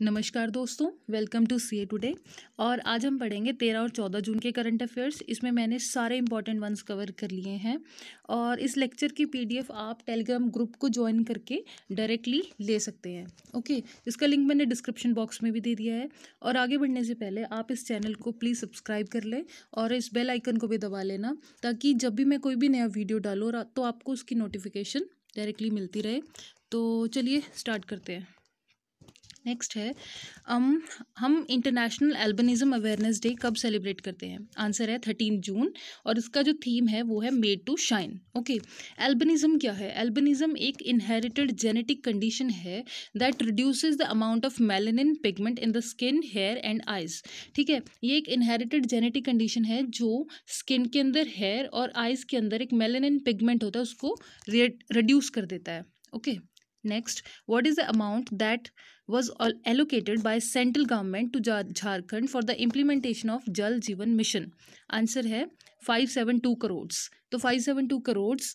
नमस्कार दोस्तों welcome to C A today और आज हम पढ़ेंगे तेरह और चौदह जून के करंट अफेयर्स इसमें मैंने सारे इंपॉर्टेंट वंस कवर कर लिए हैं और इस लेक्चर की पीडीएफ आप टेलीग्राम ग्रुप को ज्वाइन करके डायरेक्टली ले सकते हैं ओके इसका लिंक मैंने डिस्क्रिप्शन बॉक्स में भी दे दिया है और आगे बढ़ने से पहले आप इस चैनल को प्लीज़ सब्सक्राइब कर लें और इस बेल आइकन को भी दबा लेना ताकि जब भी मैं कोई भी नया वीडियो डालूँ तो आपको उसकी नोटिफिकेशन डायरेक्टली मिलती रहे तो चलिए स्टार्ट करते हैं नेक्स्ट है um, हम इंटरनेशनल एल्बनिज़म अवेयरनेस डे कब सेलिब्रेट करते हैं आंसर है थर्टीन जून और इसका जो थीम है वो है made to shine okay albinism क्या है एल्बनिज़म एक इनहेरिटेड जेनेटिक कंडीशन है that reduces the amount of melanin pigment in the skin hair and eyes ठीक है ये एक इनहेरिटेड जेनेटिक कंडीशन है जो स्किन के अंदर हेयर और आइज़ के अंदर एक मेलेनिन पिगमेंट होता है उसको रिड्यूस कर देता है okay okay. Next what is the amount that was allocated by central government to Jharkhand for the implementation of Jal Jeevan mission answer है फाइव सेवन टू करोड्स तो five seven two crores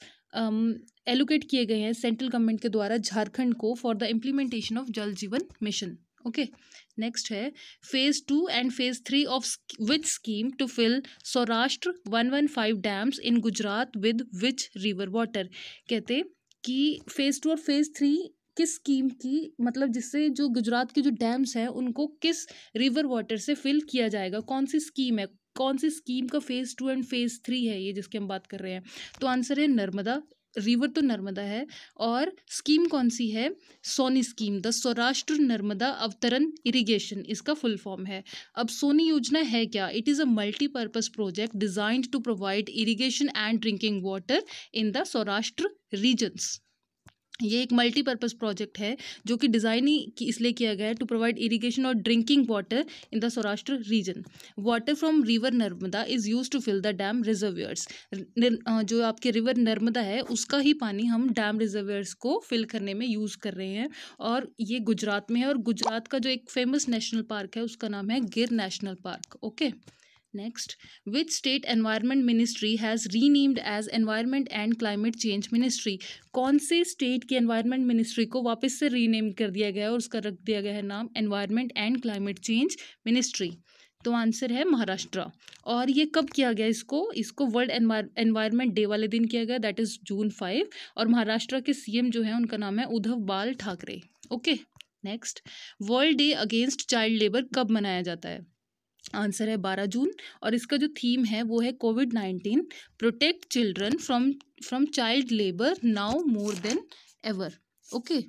allocate किए गए हैं सेंट्रल गवर्नमेंट के द्वारा झारखंड को for the implementation of Jal Jeevan mission okay next है phase two and phase three of which scheme to fill Saurashtra one one five dams in Gujarat with which river water कहते कि phase two और फ़ेज़ थ्री किस scheme की मतलब जिससे जो गुजरात के जो डैम्स हैं उनको किस रिवर वाटर से फिल किया जाएगा कौन सी स्कीम है कौन सी स्कीम का phase two and phase three है ये जिसकी हम बात कर रहे हैं तो आंसर है नर्मदा रिवर तो नर्मदा है और स्कीम कौन सी है SAUNI scheme the Saurashtra Narmada Avataran irrigation इसका फुल फॉर्म है अब सोनी योजना है क्या it is a multipurpose project designed to provide irrigation and drinking water in the Saurashtra regions ये एक मल्टीपर्पज़ प्रोजेक्ट है जो कि डिज़ाइन ही इसलिए किया गया है टू प्रोवाइड इरीगेशन और drinking water in the Saurashtra region water from river Narmada is use to fill the dam reservoirs जो आपके रिवर नर्मदा है उसका ही पानी हम डैम रिजर्वियर्स को फिल करने में यूज़ कर रहे हैं और ये गुजरात में है और गुजरात का जो एक फेमस नेशनल पार्क है उसका नाम है Gir national park okay okay? Next, state environment ministry has renamed as environment and climate change ministry कौन से स्टेट की एनवायरनमेंट मिनिस्ट्री को वापस से रीनेम कर दिया गया है और उसका रख दिया गया है नाम environment and climate change ministry तो आंसर है महाराष्ट्र और ये कब किया गया इसको इसको वर्ल्ड एनवायरनमेंट डे वाले दिन किया गया दैट इज़ जून फाइव और महाराष्ट्र के सीएम जो है उनका नाम है Uddhav Bal Thackeray okay next world day against child labour कब मनाया जाता है आंसर है बारह जून और इसका जो थीम है वो है COVID nineteen protect children from from child labour now more than ever okay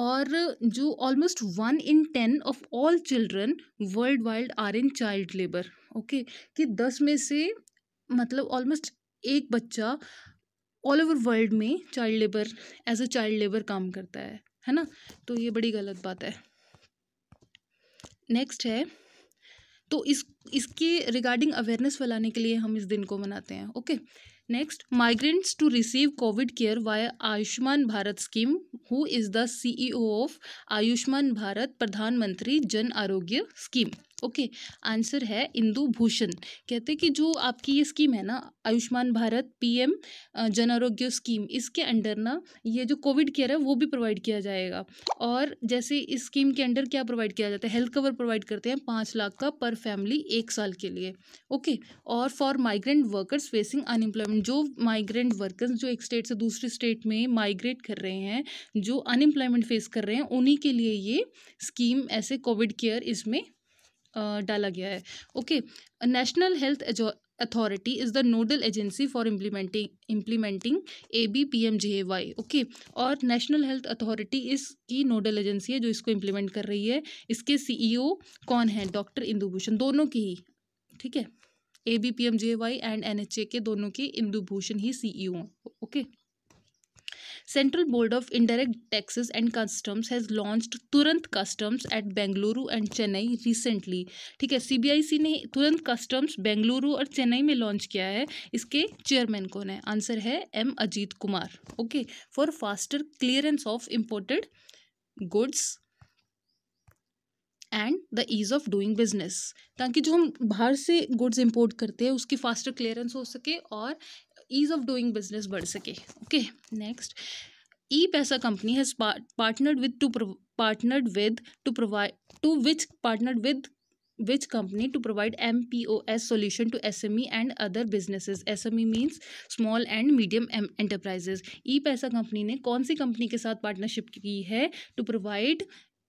और जो almost one in ten of all children worldwide are in child labour okay कि दस में से मतलब ऑलमोस्ट एक बच्चा ऑल ओवर वर्ल्ड में child labour as a child labour काम करता है है ना तो ये बड़ी गलत बात है नेक्स्ट है तो इस इसके रिगार्डिंग अवेयरनेस फैलाने के लिए हम इस दिन को मनाते हैं okay next migrants to receive covid care via Ayushman Bharat scheme who is the CEO of Ayushman Bharat Pradhan Mantri Jan आरोग्य स्कीम ओके आंसर है इंदु भूषण कहते हैं कि जो आपकी ये स्कीम है ना आयुष्मान भारत पीएम जन आरोग्य स्कीम इसके अंडर ना ये जो कोविड केयर है वो भी प्रोवाइड किया जाएगा और जैसे इस स्कीम के अंडर क्या प्रोवाइड किया जाता है हेल्थ कवर प्रोवाइड करते हैं पाँच लाख का पर फैमिली एक साल के लिए ओके और for migrant workers facing unemployment जो माइग्रेंट वर्कर्स जो एक स्टेट से दूसरे स्टेट में माइग्रेट कर रहे हैं जो अनएम्प्लॉयमेंट फेस कर रहे हैं उन्हीं के लिए ये स्कीम ऐसे कोविड केयर इसमें डाला गया है okay national health authority is the nodal agency for implementing implementing A B P M J Y okay और नेशनल हेल्थ अथॉरिटी इसकी नोडल एजेंसी है जो इसको इम्प्लीमेंट कर रही है इसके सी ई ओ कौन है डॉक्टर इंदुभूषण भूषण दोनों की ही ठीक है A B P M J Y and N H A के दोनों के इंदुभूषण भूषण ही C E O okay central board of Indirect taxes and customs has launched Turant customs at Bengaluru and Chennai recently ठीक है सीबीआईसी ने तुरंत कस्टम्स बेंगलुरु और चेन्नई में लॉन्च किया है इसके चेयरमैन कौन है आंसर है M Ajit Kumar okay for faster clearance of imported goods and the ease of doing business ताकि जो हम बाहर से गुड्स इम्पोर्ट करते हैं उसकी फास्टर क्लियरेंस हो सके और ईज ऑफ डूइंग बिजनेस बढ़ सके okay next E Paisa company has partnered with to partnered with to provide to which partnered with which company to provide M P O S solution to S M E and other business S M E means small and medium enterprises E Paisa company ने कौन सी company के साथ partnership की है to provide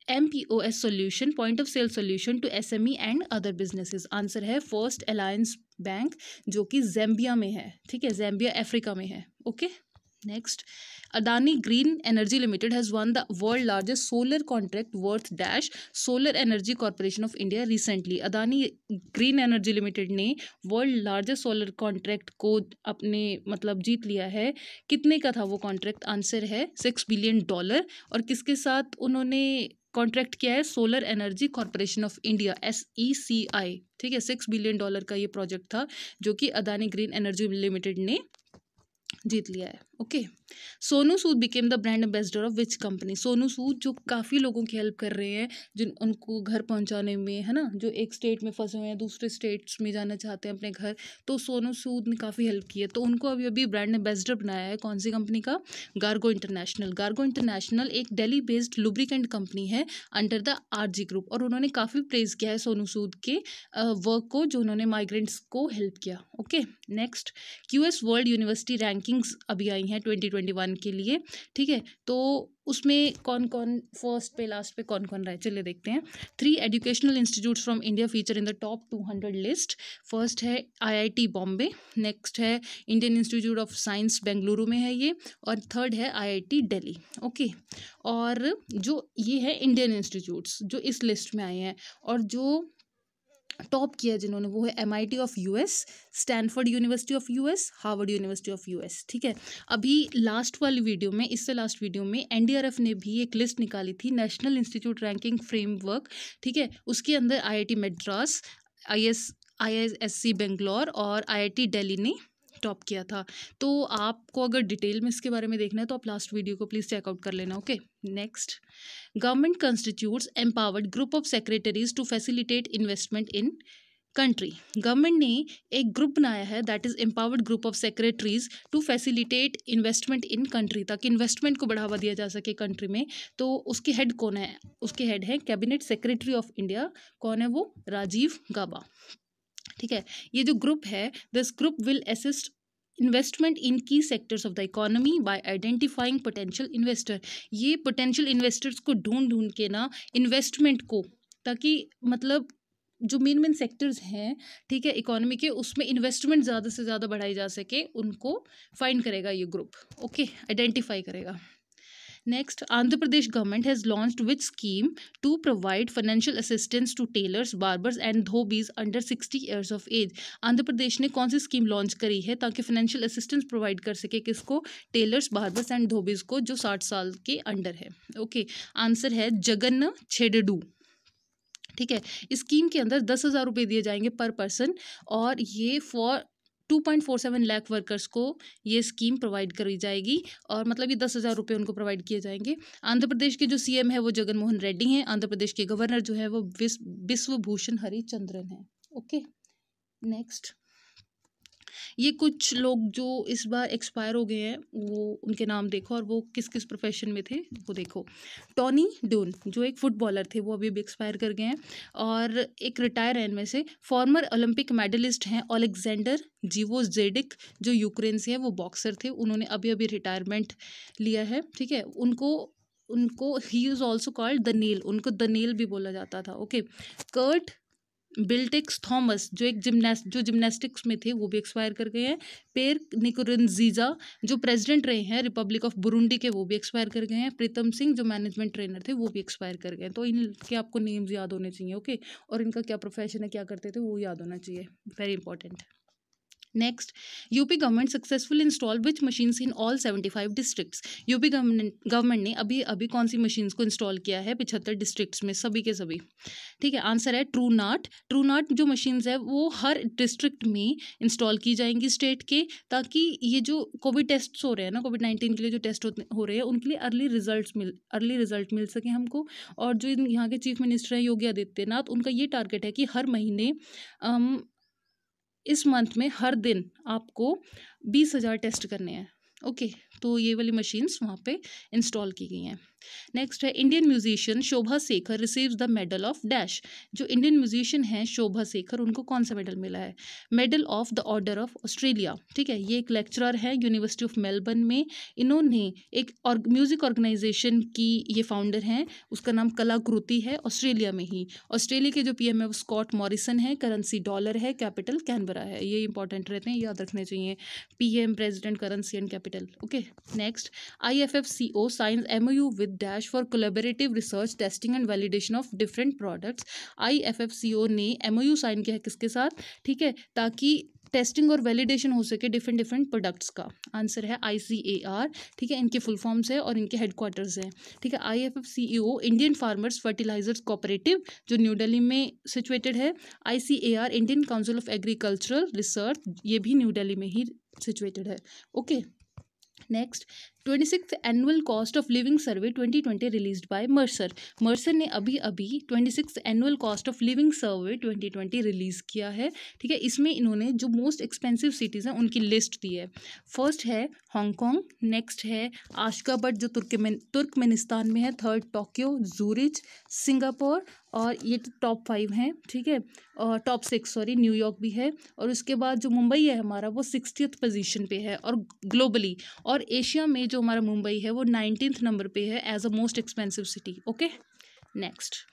M P O S solution point of sale solution to S M E and other businesses answer है first alliance bank जो कि जैम्बिया में है ठीक है जैम्बिया अफ्रीका में है okay next Adani green energy limited has won the world largest solar contract worth dash solar energy corporation of India recently Adani green energy limited ने वर्ल्ड लार्जेस्ट सोलर कॉन्ट्रैक्ट को अपने मतलब जीत लिया है कितने का था वो कॉन्ट्रैक्ट आंसर है सिक्स बिलियन डॉलर और किसके साथ उन्होंने कॉन्ट्रैक्ट किया है solar energy corporation of India S E C I ठीक है सिक्स बिलियन डॉलर का ये प्रोजेक्ट था जो कि अदानी ग्रीन एनर्जी लिमिटेड ने जीत लिया है okay Sonu Sood became the brand ambassador of which company Sonu Sood जो काफ़ी लोगों की हेल्प कर रहे हैं जिन उनको घर पहुंचाने में है ना जो एक स्टेट में फंसे हुए हैं दूसरे स्टेट्स में जाना चाहते हैं अपने घर तो सोनू सूद ने काफ़ी हेल्प की है तो उनको अभी अभी ब्रांड एम्बेसडर बनाया है कौन सी कंपनी का गार्गो इंटरनेशनल गार्गो इंटरनेशनल एक डेली बेस्ड लुब्रिकेंट कंपनी है अंडर द आर ग्रुप और उन्होंने काफ़ी प्रेज किया है सोनू सूद के वर्क को जो उन्होंने माइग्रेंट्स को हेल्प किया okay next Q world university rankings अभी आई आई हैं ट्वेंटी ट्वेंटी वन के लिए ठीक है तो उसमें कौन कौन फर्स्ट पे लास्ट पे कौन कौन रहा है चलिए देखते हैं three educational institute from India feature in the top two hundred list first है आईआईटी बॉम्बे नेक्स्ट है Indian institute of science Bengaluru में है ये और थर्ड है आईआईटी दिल्ली ओके और जो ये है इंडियन इंस्टीट्यूट्स जो इस लिस्ट में आए हैं और जो टॉप किया जिन्होंने वो है M of US Stanford university of US Harvard university of US ठीक है अभी लास्ट वाली वीडियो में इससे लास्ट वीडियो में एनडीआरएफ ने भी एक लिस्ट निकाली थी नेशनल इंस्टीट्यूट रैंकिंग फ्रेमवर्क ठीक है उसके अंदर T Madras I S I S C Bangalore और आई आई टी डेली ने टॉप किया था तो आपको अगर डिटेल में इसके बारे में देखना है तो आप लास्ट वीडियो को प्लीज़ चेकआउट कर लेना okay next government constitutes empowered group of secretaries to facilitate investment in country government ने एक ग्रुप बनाया है that is empowered group of secretaries to facilitate investment in country ताकि इन्वेस्टमेंट को बढ़ावा दिया जा सके कंट्री में तो उसके हेड कौन है उसके हेड है कैबिनेट सेक्रेटरी ऑफ इंडिया कौन है वो राजीव गाबा ठीक है ये जो ग्रुप है this group will assist investment in key sectors of the economy by identifying potential investor ये पोटेंशियल इन्वेस्टर्स को ढूंढ ढूंढ के ना इन्वेस्टमेंट को ताकि मतलब जो मेन मेन सेक्टर्स हैं ठीक है इकोनॉमी के उसमें इन्वेस्टमेंट ज़्यादा से ज़्यादा बढ़ाई जा सके उनको फाइंड करेगा ये ग्रुप ओके आइडेंटिफाई करेगा next Andhra Pradesh government has launched which scheme to provide financial assistance to tailors barbers and dhobis under sixty years of age Andhra Pradesh ने कौन सी स्कीम लॉन्च करी है ताकि फाइनेंशियल असिस्टेंस प्रोवाइड कर सके किसको टेलर्स बार्बर्स एंड धोबीज को जो साठ साल के अंडर है ओके okay, आंसर है जगन छेडडू ठीक है इस स्कीम के अंदर दस हज़ार रुपये दिए जाएंगे पर पर्सन और ये फॉर 2.47 लाख वर्कर्स को ये स्कीम प्रोवाइड करी जाएगी और मतलब ये दस हज़ार रुपये उनको प्रोवाइड किए जाएंगे आंध्र प्रदेश के जो सीएम है वो जगनमोहन रेड्डी हैं आंध्र प्रदेश के गवर्नर जो है वो विश्व भूषण हरिचंद्रन हैं ओके नेक्स्ट ये कुछ लोग जो इस बार एक्सपायर हो गए हैं वो उनके नाम देखो और वो किस किस प्रोफेशन में थे वो देखो टॉनी डोन जो एक फुटबॉलर थे वो अभी भी एक्सपायर कर गए हैं और एक रिटायर हैं इनमें से फॉर्मर ओलंपिक मेडलिस्ट हैं अलेक्जेंडर जीवो जेडिक जो यूक्रेन से हैं वो बॉक्सर थे उन्होंने अभी अभी रिटायरमेंट लिया है ठीक है उनको उनको ही is also called the Neil उनको द नील भी बोला जाता था ओके कर्ट बिल्टिक्स थॉमस जो एक जिम्नास्ट जो जिम्नास्टिक्स में थे वो भी एक्सपायर कर गए हैं पेर निकोरजीजा जो प्रेसिडेंट रहे हैं रिपब्लिक ऑफ बुरुंडी के वो भी एक्सपायर कर गए हैं प्रीतम सिंह जो मैनेजमेंट ट्रेनर थे वो भी एक्सपायर कर गए हैं तो इनके आपको नेम्स याद होने चाहिए ओके और इनका क्या प्रोफेशन है क्या करते थे वो याद होना चाहिए very important next UP government successful install which machines in all seventy five districts UP government ने अभी अभी कौन सी मशीन्स को इंस्टॉल किया है पिछहत्तर डिस्ट्रिक्ट्स में सभी के सभी ठीक है आंसर है ट्रू नाट ट्रू नाट जो मशीन्स है वो हर डिस्ट्रिक्ट में इंस्टॉल की जाएंगी स्टेट के ताकि ये जो कोविड टेस्ट हो रहे हैं ना कोविड नाइन्टीन के लिए जो टेस्ट हो रहे हैं उनके लिए अर्ली रिजल्ट मिल अर्ली रिजल्ट मिल सके हमको और जो यहाँ के चीफ मिनिस्टर हैं योगी आदित्यनाथ उनका ये टारगेट है कि हर महीने इस मंथ में हर दिन आपको बीस हज़ार टेस्ट करने हैं ओके तो ये वाली मशीन्स वहाँ पे इंस्टॉल की गई हैं नेक्स्ट है Indian musician Shobha Shekhar receives the medal of dash जो इंडियन म्यूजिशियन हैं शोभा शेखर उनको कौन सा मेडल मिला है medal of the order of Australia ठीक है ये एक लेक्चरर है यूनिवर्सिटी ऑफ मेलबर्न में इन्होंने एक और, म्यूज़िक ऑर्गेनाइजेशन की ये फाउंडर हैं उसका नाम कलाकृति है ऑस्ट्रेलिया में ही ऑस्ट्रेलिया के जो पी है वो स्कॉट मॉरिसन है करेंसी डॉलर है कैपिटल कैनबरा है ये इंपॉर्टेंट रहते हैं याद रखने चाहिए P M president currency and capital okay next I F F C O signs M O U with dash for collaborative research testing and validation of different products I F F C O ने M O you sign किया है किसके साथ ठीक है ताकि testing और validation हो सके डिफरेंट डिफरेंट प्रोडक्ट्स का आंसर है आई सी ए आर ठीक है इनके फुल फॉर्म्स है और इनके हेडक्वार्टर्स हैं ठीक है I F F C E O Indian farmers fertilisers cooperative जो न्यू दिल्ली में सिचुएटेड है I C A R Indian council of agricultural research ये भी न्यू दिल्ली में ही सिचुएटेड है okay okay. Next twenty six annual cost of living survey twenty twenty release by Mercer Mercer ने अभी अभी twenty six annual cost of living survey twenty twenty release किया है ठीक है इसमें इन्होंने जो मोस्ट एक्सपेंसिव सिटीज़ हैं उनकी लिस्ट दी है फर्स्ट है हांगकॉन्ग नेक्स्ट है आशकाबट जो तुर्कमेन तुर्कमेनिस्तान में है थर्ड टोक्यो जूरिच सिंगापुर और ये तो टॉप फाइव हैं ठीक है और टॉप सिक्स सॉरी न्यूयॉर्क भी है और उसके बाद जो मुंबई है हमारा वो सिक्सटी पोजीशन पे है और ग्लोबली और एशिया में जो हमारा मुंबई है वो नाइनटीन नंबर पे है as a most expensive city okay next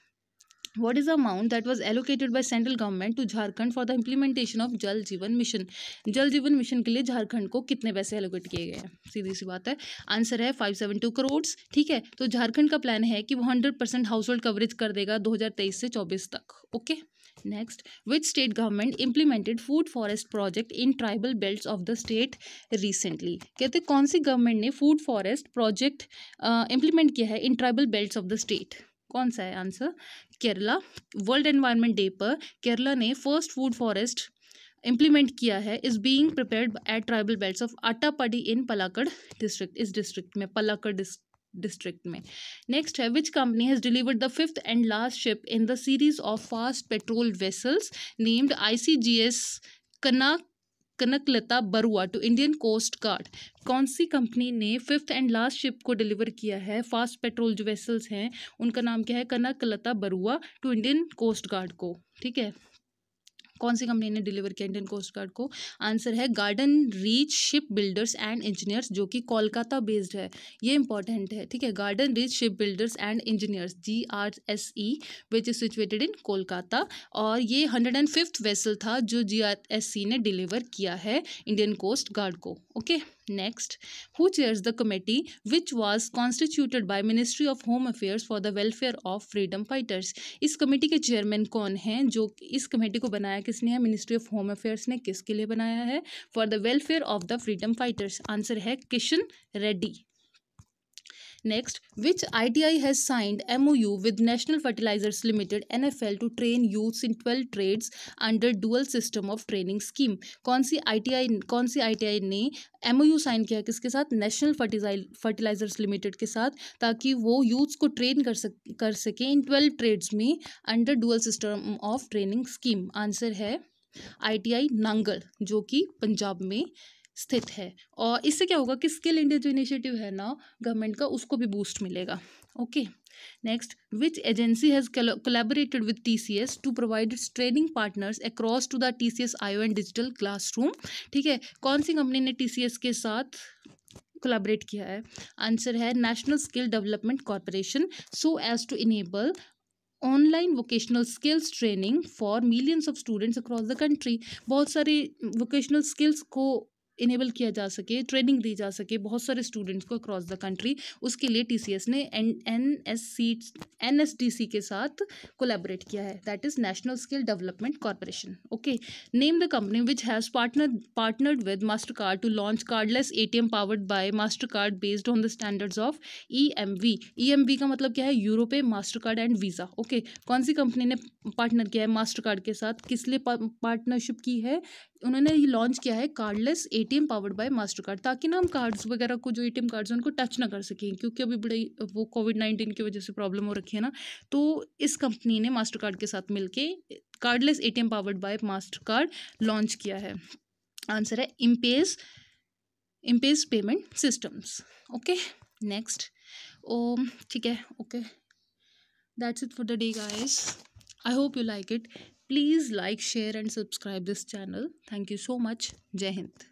what is the amount that was allocated by central government to jharkhand for the implementation of जल जीवन मिशन जल जीवन मिशन के लिए झारखंड को कितने पैसे एलोकेट किए गए हैं सीधी सी बात है आंसर है फाइव सेवन टू करोड्स ठीक है तो झारखंड का प्लान है कि वो hundred percent household coverage कर देगा दो हज़ार तेईस से चौबीस तक okay next which state government implemented food forest project in tribal belt of the state recently कहते कौन सी गवर्नमेंट ने फूड फॉरेस्ट प्रोजेक्ट इम्प्लीमेंट किया है in tribal belt of the state कौन सा है answer Kerala world environment day पर केरला ने फर्स्ट फूड फॉरेस्ट इम्प्लीमेंट किया है is being prepared eight tribal belts of Attappadi in Palakkad district इस डिस्ट्रिक्ट में पलाकड़ डिस्ट्रिक्ट में नेक्स्ट है which company has delivered the fifth and last ship in the series of fast patrol vessels named I C G S Kanak Kanaklata Barua to Indian coast guard कौन सी company ने fifth and last ship को deliver किया है fast patrol जो vessels हैं उनका नाम क्या है Kanaklata Barua to Indian coast guard को ठीक है कौन सी कंपनी ने डिलीवर किया इंडियन कोस्ट गार्ड को आंसर है Garden Reach Shipbuilders and Engineers जो कि कोलकाता बेस्ड है ये इंपॉर्टेंट है ठीक है Garden Reach Shipbuilders and Engineers G R S E which is situated in Kolkata और ये हंड्रेड एंड फिफ्थ वेसल था जो जी आर एस सी ने डिलीवर किया है इंडियन कोस्ट गार्ड को okay okay? Next, who chairs the committee which was constituted by Ministry of Home Affairs for the Welfare of Freedom Fighters? इस committee के chairman कौन हैं जो इस कमेटी को बनाया किसने है मिनिस्ट्री ऑफ होम अफेयर्स ने किसके लिए बनाया है for the welfare of the freedom fighters answer है Kishan Reddy signed M O U with national fertilisers limited N F L to train youths in twelve trades under dual system of training scheme कौन सी ITI कौन सी ITI ने MOU sign किया किसके साथ national fertilisers limited के साथ ताकि वो यूथ्स को ट्रेन कर सक कर सकें इन ट्वेल्व ट्रेड्स में under dual system of training scheme answer है आईटीआई नांगल जो कि पंजाब में स्थित है और इससे क्या होगा कि स्किल इंडिया जो इनिशिएटिव है ना गवर्नमेंट का उसको भी बूस्ट मिलेगा okay next which agency has collaborated with T C S to provide its training partners across to the T C S and digital classroom ठीक है कौन सी कंपनी ने टी सी एस के साथ कोलाबरेट किया है आंसर है national skill development corporation so as to enable online vocational skills training for millions of students across the country बहुत सारे वोकेशनल स्किल्स को इनेबल किया जा सके ट्रेनिंग दी जा सके बहुत सारे स्टूडेंट्स को अक्रॉस द कंट्री उसके लिए टी ने N N S C N S D C के साथ कोलेबोरेट किया है that is national skill development corporation okay name the company which has partner partnered with Mastercard to launch cardless A T M powered by Mastercard based on the standards of E M V E M V का मतलब क्या है Europay Mastercard and Visa okay कौन सी company ने partner किया है master card के साथ किस लिए पार्टनरशिप की है उन्होंने ये लॉन्च किया है cardless ATM powered by Mastercard ताकि ना हम कार्ड्स वगैरह को जो एटीएम कार्ड्स हैं उनको टच ना कर सकें क्योंकि अभी बड़ी वो कोविड नाइन्टीन की वजह से प्रॉब्लम हो रखी है ना तो इस कंपनी ने मास्टर कार्ड के साथ मिलकर cardless ATM powered by Mastercard launch किया है आंसर है इम्पेज इम्पेज payment systems okay next O ठीक है okay that's it for the day guys I hope you like it please like share and subscribe this channel thank you so much jai hind